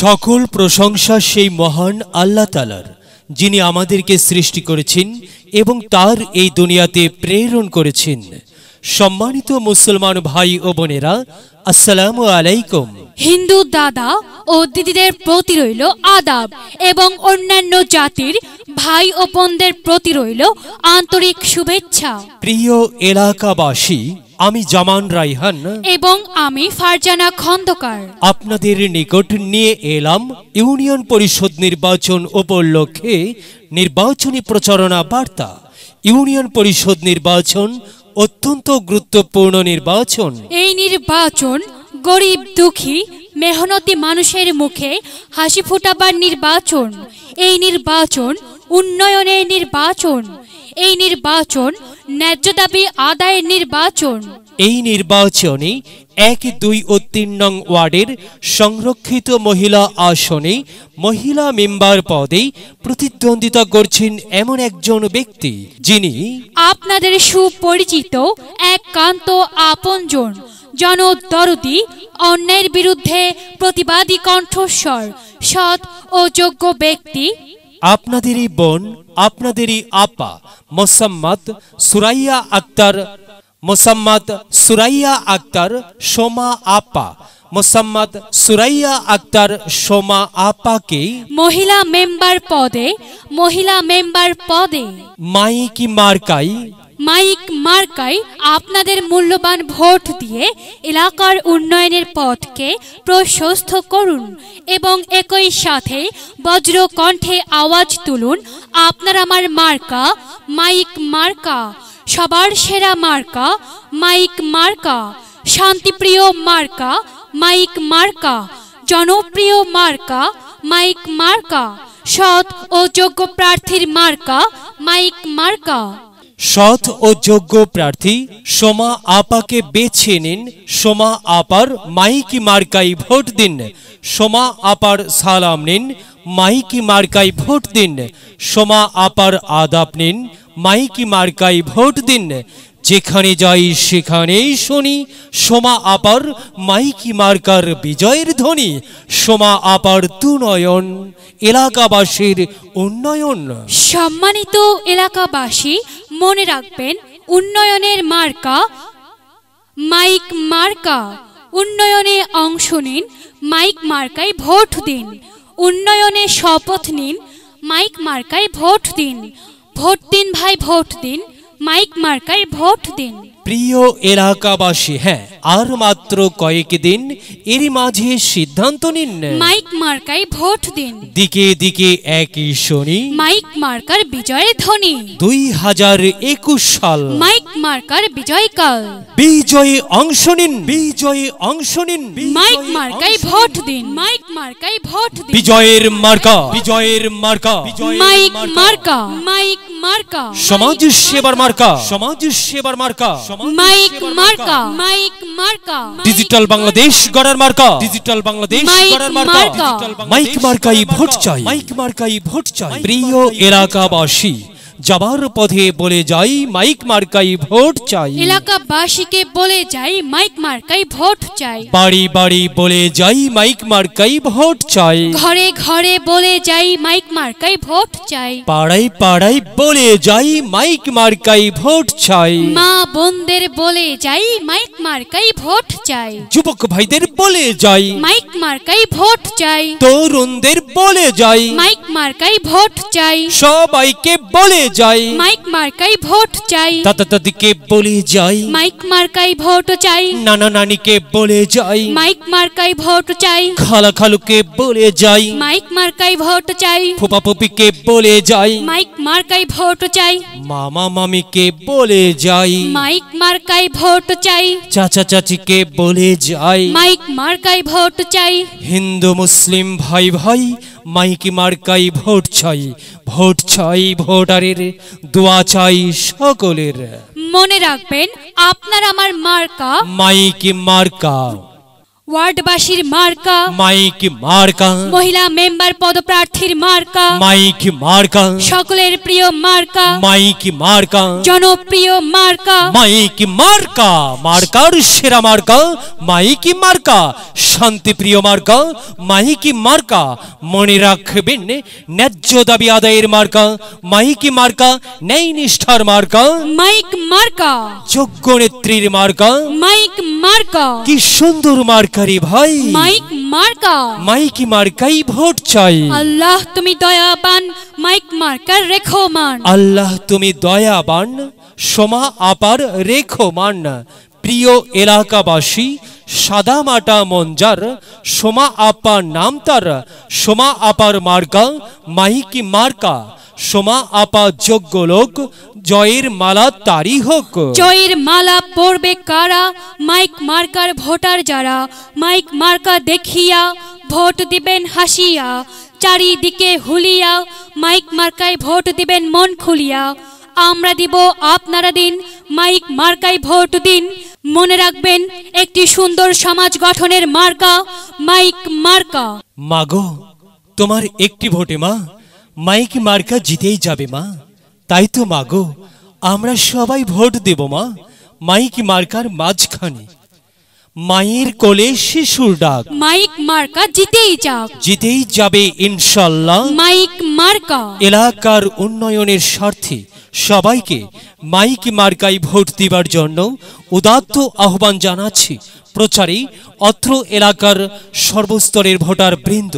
সকল প্রশংসা সেই মহান আল্লাহ তালার যিনি আমাদেরকে সৃষ্টি করেছেন এবং তার এই দুনিয়াতে প্রেরণ করেছেন সম্মানিত মুসলমান ভাই ও বোনেরা আসসালামু আলাইকুম হিন্দু দাদা ও দিদিদের প্রতি রইল আদাব এবং অন্যান্য জাতির ভাই ও বোনদের প্রতি রইল আন্তরিক শুভেচ্ছা প্রিয় এলাকাবাসী আমি জামান রাইহান এবং আমি ফারজানা খন্দকার আপনাদের নিকট নিয়ে এলাম ইউনিয়ন পরিষদ নির্বাচন উপলক্ষে নির্বাচনী প্রচারণা বার্তা ইউনিয়ন পরিষদ নির্বাচন অত্যন্ত গুরুত্বপূর্ণ নির্বাচন এই নির্বাচন গরিব দুঃখী মেহনতি মানুষের মুখে হাসি ফুটাবার নির্বাচন এই নির্বাচন উন্নয়নের নির্বাচন এই নির্বাচন ন্যায্য দাবি আদায়ের নির্বাচন এই নির্বাচনে এক দুই ও তিন নং ওয়ার্ডের সংরক্ষিত মহিলা আসনে মহিলা মেম্বার পদে প্রতিদ্বন্দ্বিতা করছেন এমন একজন ব্যক্তি যিনি আপনাদের সুপরিচিত একান্ত আপনজন জনদরদি অন্যের বিরুদ্ধে প্রতিবাদী কণ্ঠস্বর সৎ ও যোগ্য ব্যক্তি আপনাদেরই বোন আপনাদেরই আপা মোসাম্মদ সুরাইয়া আক্তার মোসাম্মদ সুরাইয়া আক্তার সোমা আপা মোসাম্মদ সুরাইয়া আক্তার সোমা আপাকে মহিলা মেম্বার পদে মহিলা মেম্বার পদে মাইকি মার্কাই মাইক মার্কায় আপনাদের মূল্যবান ভোট দিয়ে এলাকার উন্নয়নের পথকে প্রশস্ত করুন এবং একই সাথে বজ্র কণ্ঠে আওয়াজ তুলুন আপনার আমার মার্কা মাইক মার্কা সবার সেরা মার্কা মাইক মার্কা শান্তিপ্রিয় মার্কা মাইক মার্কা জনপ্রিয় মার্কা মাইক মার্কা সৎ ও যোগ্য প্রার্থীর মার্কা মাইক মার্কা সৎ ও যোগ্য প্রার্থী সোমা আপাকে বেছে নিন সোমা আপার মাইকি মার্কাই ভোট দিন সোমা আপার সালাম নিন মাইকি মার্কাই ভোট দিন সোমা আপার আদাব নিন মাইকি মার্কাই ভোট দিন যেখানে যাই সেখানেই শুনি সোমা আপার মাইকি মার্কার বিজয়ের ধ্বনি সোমা আপার তুনয়ন এলাকাবাসীর উন্নয়ন সম্মানিত এলাকাবাসী মনে রাখবেন উন্নয়নের মার্কা মাইক মার্কা উন্নয়নে অংশ নিন মাইক মার্কায় ভোট দিন উন্নয়নে শপথ নিন মাইক মার্কায় ভোট দিন ভোট দিন ভাই ভোট দিন মাইক মার্কায় ভোট দিন প্রিয় এলাকাবাসী হ্যাঁ আর মাত্র কয়েক দিন এর মাঝে সিদ্ধান্ত নিন মাইক মার্কায় ভোট দিন দিকে দিকে একই শনি মাইক মার্কার বিজয় ধ্বনি দুই হাজার একুশ সাল মাইক মার্কার বিজয় কাল বিজয়ে অংশ নিন বিজয়ে অংশ নিন মাইক মার্কায় ভোট দিন মাইক মার্কায় ভোট দিন বিজয়ের মার্কা বিজয়ের মার্কা মাইক মার্কা মাইক মার্কা সমাজ সেবার মার্কা সমাজ সেবার মার্কা মাইক মার্কা মাইক মার্কা ডিজিটাল বাংলাদেশ গড়ার মার্কা ডিজিটাল বাংলাদেশ গড়ার মার্কা মাইক মার্কাই ভোট চাই মাইক মার্কাই ভোট চাই প্রিয় এলাকাবাসী যাবার পথে বলে যাই মাইক মার্কাই ভোট চাই এলাকাবাসীকে বলে যাই মাইক মার্কাই ভোট চাই বাড়ি বাড়ি বলে যাই মাইক মার্কাই ভোট চাই ঘরে ঘরে বলে যাই মাইক মার্কাই ভোট চাই পাড়ায় পাড়ায় বলে যাই মাইক মার্কাই ভোট চাই মা বোনদের বলে যাই মাইক মার্কাই ভোট চাই যুবক ভাইদের বলে যাই মাইক মার্কাই ভোট চাই তরুণদের বলে যাই মাইক মার্কাই ভোট চাই সবাইকে বলে যাই মাইক মার্কাই ভোট চাই দাদা দাদিকে বলে যাই মাইক মার্কাই ভোট চাই নানা নানিকে বলে যাই মাইক মার্কাই ভোট চাই খালা খালুকে বলে যাই মাইক মার্কাই ভোট চাই ফুপা ফুপিকে বলে যাই মাইক মার্কাই ভোট চাই মামা মামিকে বলে যাই মাইক মার্কাই ভোট চাই চাচা চাচিকে বলে যাই মাইক মার্কাই ভোট চাই হিন্দু মুসলিম ভাই ভাই মাইকি মার্কাই ভোট চাই ভোট চাই ভোটারের দোয়া চাই সকলের মনে রাখবেন আপনার আমার মার্কা মাইকি মার্কা ওয়ার্ডবাসীর মার্কা মাইক মার্কা মহিলা মেম্বার পদপ্রার্থীর মার্কা মাইক মার্কা সকলের প্রিয় মার্কা মাইক মার্কা জনপ্রিয় মার্কা মাইক মার্কা মার্কার সেরা মার্কা মাইক মার্কা শান্তিপ্রিয় মার্কা মাইক মার্কা মনে রাখবেন ন্যায্য দাবি আদায়ের মার্কা মাইক মার্কা ন্যায় নিষ্ঠার মার্কা মাইক মার্কা যোগ্য নেত্রীর মার্কা মাইক মার্কা কি সুন্দর মার্কা অধিকারী ভাই মাইক মার্কা মাইক মার্কাই ভোট চাই আল্লাহ তুমি দয়াবান মাইক মার্কার রেখো মান আল্লাহ তুমি দয়াবান সোমা আপার রেখো মান প্রিয় এলাকাবাসী সাদা মাটা মঞ্জার সোমা আপার নাম তার সোমা আপার মার্কা মাইকি মার্কা সোমা আপা যোগ্য লোক জয়ের মালা তারই হোক জয়ের মালা পড়বে কারা মাইক মার্কার ভোটার যারা মাইক মার্কা দেখিয়া ভোট দিবেন হাসিয়া চারিদিকে হুলিয়া মাইক মার্কায় ভোট দিবেন মন খুলিয়া আমরা দিব আপনারা দিন মাইক মার্কায় ভোট দিন মনে রাখবেন একটি সুন্দর সমাজ গঠনের মার্কা মাইক মার্কা মাগো তোমার একটি ভোটে মা মাইকি মার্কা জিতেই যাবে মা তাই তো মাগো আমরা সবাই ভোট দেব মা মাইকি মার্কার মাঝখানে মায়ের কোলে শিশুর ডাক মাইক মার্কা জিতেই যাক জিতেই যাবে ইনশাল্লাহ মাইক মার্কা এলাকার উন্নয়নের স্বার্থে সবাইকে মাইক মার্কায় ভোট দিবার জন্য উদাত্ত আহ্বান জানাচ্ছি প্রচারে অত্র এলাকার সর্বস্তরের ভোটার বৃন্দ